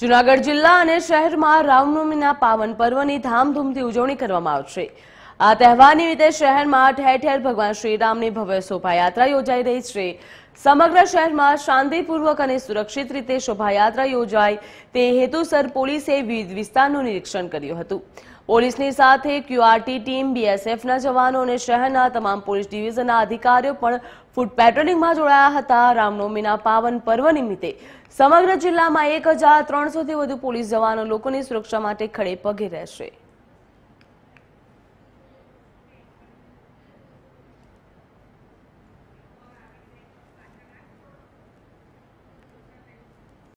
જુનાગઢ જિલ્લા અને શહેરમાં રામનવમીના પાવન પર્વની ધામધૂમથી ઉજવણી કરવામાં આવશે આ તહેવાર નિમિત્તે શહેરમાં ઠેર ઠેર ભગવાન શ્રીરામની ભવ્ય શોભાયાત્રા યોજાઈ રહી છે સમગ્ર શહેરમાં શાંતિપૂર્વક અને સુરક્ષિત રીતે શોભાયાત્રા યોજાય તે હેતુસર પોલીસે વિવિધ વિસ્તારનું નિરીક્ષણ કર્યું હતું પોલીસની સાથે ક્યુઆરટી ટીમ બીએસએફના જવાનો અને શહેરના તમામ પોલીસ ડિવિઝનના અધિકારીઓ પણ ફૂડ પેટ્રોલિંગમાં જોડાયા હતા રામનવમીના પાવન પર્વ નિમિત્તે સમગ્ર જિલ્લામાં એક હજાર ત્રણસોથી વધુ પોલીસ જવાનો લોકોની સુરક્ષા માટે ખડે પગે રહેશે